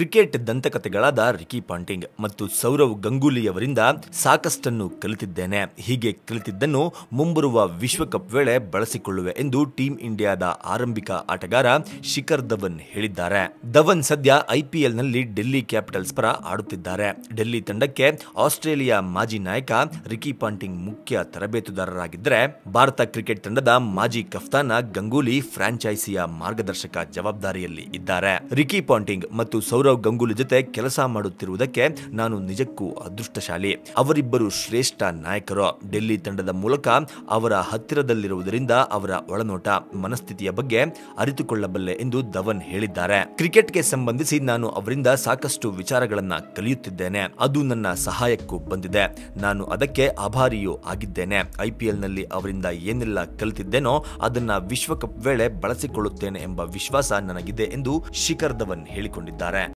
cricket ದಂತಕಥೆಗಳಾದ Ricky Ponting ಮತ್ತು ಸೌರವ್ ಗಂಗೂಲಿಯವರಿಂದ ಸಾಕಷ್ಟನ್ನು ಕಲಿತಿದ್ದೇನೆ ಹೀಗೆ ಕಲಿತಿದ್ದನ್ನು ಮುಂಬರುವ ವಿಶ್ವಕಪ್ ವೇಳೆ ಬಳಸಿಕೊಳ್ಳುವೆ ಎಂದು ಟೀಂ ಇಂಡಿಯಾದ ಆರಂಭಿಕ ಆಟಗಾರ ಶಿಖರ್ ಧವನ್ ಹೇಳಿದ್ದಾರೆ ಧವನ್ ಸದ್ಯ ಐಪಿಎಲ್ನಲ್ಲಿ ಡೆಲ್ಲಿ ಕ್ಯಾಪಿಟಲ್ಸ್ ಪರ ಆಡುತ್ತಿದ್ದಾರೆ ಡೆಲ್ಲಿ ತಂಡಕ್ಕೆ ಆಸ್ಟ್ರೇಲಿಯಾ ಮಾಜಿ ನಾಯಕ ರಿಕಿ ಪಾಂಟಿಂಗ್ ಮುಖ್ಯ ತರಬೇತುದಾರರಾಗಿದ್ದರೆ ಭಾರತ ಕ್ರಿಕೆಟ್ ತಂಡದ ಮಾಜಿ ಕಫ್ತಾನ ಗಂಗೂಲಿ ಫ್ರಾಂಚೈಸಿಯ ಮಾರ್ಗದರ್ಶಕ ಜವಾಬ್ದಾರಿಯಲ್ಲಿ ಇದ್ದಾರೆ ರಿಕಿ ಪಾಂಟಿಂಗ್ ಮತ್ತು ಸೌರವ್ ಸೌರವ್ ಗಂಗೂಲಿ ಜೊತೆ ಕೆಲಸ ಮಾಡುತ್ತಿರುವುದಕ್ಕೆ ನಾನು ನಿಜಕ್ಕೂ ಅದೃಷ್ಟಶಾಲಿ ಅವರಿಬ್ಬರು ಶ್ರೇಷ್ಠ ನಾಯಕರು ಡೆಲ್ಲಿ ತಂಡದ ಮೂಲಕ ಅವರ ಹತ್ತಿರದಲ್ಲಿರುವುದರಿಂದ ಅವರ ಒಳನೋಟ ಮನಸ್ಥಿತಿಯ ಬಗ್ಗೆ ಅರಿತುಕೊಳ್ಳಬಲ್ಲೆ ಎಂದು ಧವನ್ ಹೇಳಿದ್ದಾರೆ ಕ್ರಿಕೆಟ್ಗೆ ಸಂಬಂಧಿಸಿ ನಾನು ಅವರಿಂದ ಸಾಕಷ್ಟು ವಿಚಾರಗಳನ್ನ ಕಲಿಯುತ್ತಿದ್ದೇನೆ ಅದು ನನ್ನ ಸಹಾಯಕ್ಕೂ ಬಂದಿದೆ ನಾನು ಅದಕ್ಕೆ ಆಭಾರಿಯೂ ಆಗಿದ್ದೇನೆ ಐಪಿಎಲ್ನಲ್ಲಿ ಅವರಿಂದ ಏನೆಲ್ಲ ಕಲಿತಿದ್ದೇನೋ ಅದನ್ನ ವಿಶ್ವಕಪ್ ವೇಳೆ ಬಳಸಿಕೊಳ್ಳುತ್ತೇನೆ ಎಂಬ ವಿಶ್ವಾಸ ನನಗಿದೆ ಎಂದು ಶಿಖರ್ ಧವನ್ ಹೇಳಿಕೊಂಡಿದ್ದಾರೆ